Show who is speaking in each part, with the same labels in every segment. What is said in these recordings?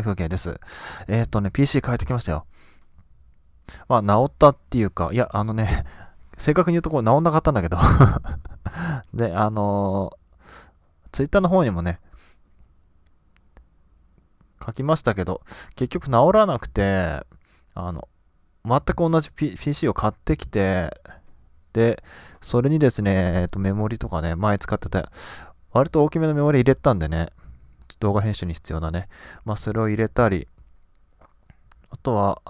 Speaker 1: 良いです。えっ、ー、とね、PC 変えてきましたよ。まあ、治ったっていうか、いや、あのね、正確に言うとこう治んなかったんだけど で、あのー、Twitter の方にもね、書きましたけど、結局治らなくて、あの、全く同じ、P、PC を買ってきて、で、それにですね、えっ、ー、と、メモリとかね、前使ってた、割と大きめのメモリ入れたんでね、動画編集に必要なね、まあ、それを入れたり、あとは、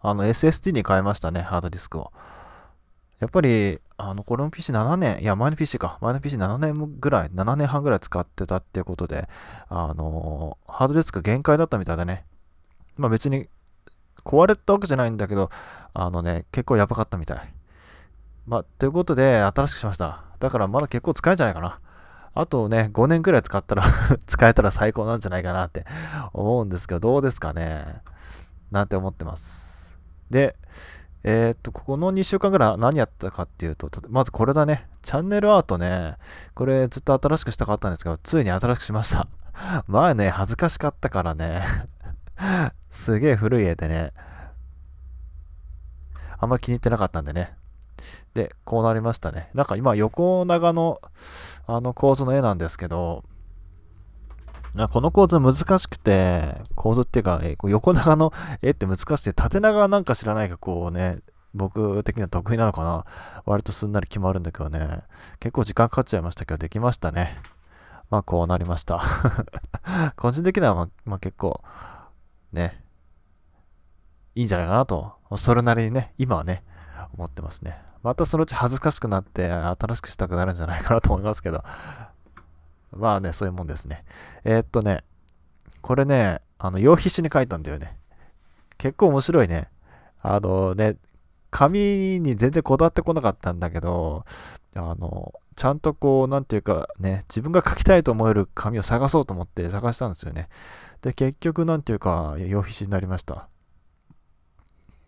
Speaker 1: あの、SSD に変えましたね、ハードディスクを。やっぱり、あの、これも PC7 年、いや、前の PC か、前の PC7 年ぐらい、7年半ぐらい使ってたっていうことで、あの、ハードディスク限界だったみたいでね、まあ別に壊れたわけじゃないんだけど、あのね、結構やばかったみたい。まあ、ということで、新しくしました。だからまだ結構使えるんじゃないかな。あとね、5年くらい使ったら 使えたら最高なんじゃないかなって思うんですけど、どうですかねなんて思ってます。で、えー、っと、この2週間ぐらい何やったかっていうと、まずこれだね。チャンネルアートね。これずっと新しくしたかったんですけど、ついに新しくしました。前ね、恥ずかしかったからね。すげえ古い絵でね。あんまり気に入ってなかったんでね。で、こうなりましたね。なんか今、横長の、あの構図の絵なんですけど、この構図難しくて、構図っていうか、え横長の絵って難しくて、縦長はなんか知らないかこうね、僕的には得意なのかな。割とすんなり決まるんだけどね。結構時間かかっちゃいましたけど、できましたね。まあ、こうなりました 個人的には、まあ、まあ、結構、ね、いいんじゃないかなと、それなりにね、今はね、思ってますね。またそのうち恥ずかしくなって新しくしたくなるんじゃないかなと思いますけど。まあね、そういうもんですね。えー、っとね、これね、あの、用皮紙に書いたんだよね。結構面白いね。あのね、紙に全然こだわってこなかったんだけど、あの、ちゃんとこう、なんていうかね、自分が書きたいと思える紙を探そうと思って探したんですよね。で、結局、なんていうか、用紙になりました。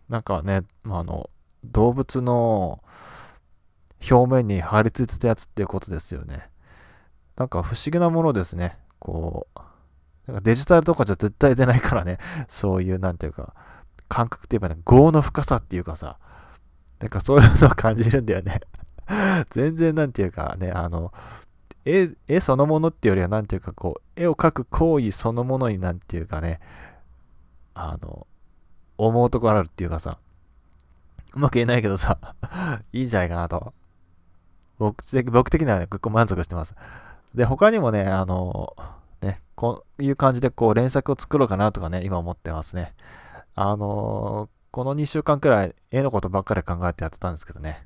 Speaker 1: なんかね、まあ、あの、動物の表面に貼り付いてたやつっていうことですよね。なんか不思議なものですね。こう、なんかデジタルとかじゃ絶対出ないからね、そういう、なんていうか、感覚って言えばね、業の深さっていうかさ、なんかそういうのを感じるんだよね 全然なんていうかね、あの、絵、絵そのものっていうよりは、なんていうかこう、絵を描く行為そのものになんていうかね、あの、思うところあるっていうかさ、うまく言えないけどさ、いいんじゃないかなと。僕的僕的には、ね、結構満足してます。で、他にもね、あの、ね、こういう感じでこう連作を作ろうかなとかね、今思ってますね。あのこの2週間くらい絵のことばっかり考えてやってたんですけどね。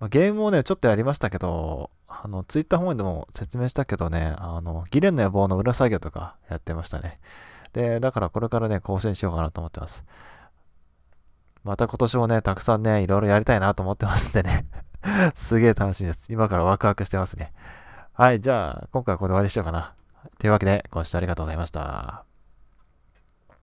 Speaker 1: まあ、ゲームをね、ちょっとやりましたけど、あの、ツイッター方でも説明したけどね、あの、ギレンの野望の裏作業とかやってましたね。で、だからこれからね、更新しようかなと思ってます。また今年もね、たくさんね、いろいろやりたいなと思ってますんでね。すげえ楽しみです。今からワクワクしてますね。はい、じゃあ、今回はここで終わりにしようかな。というわけで、ご視聴ありがとうございました。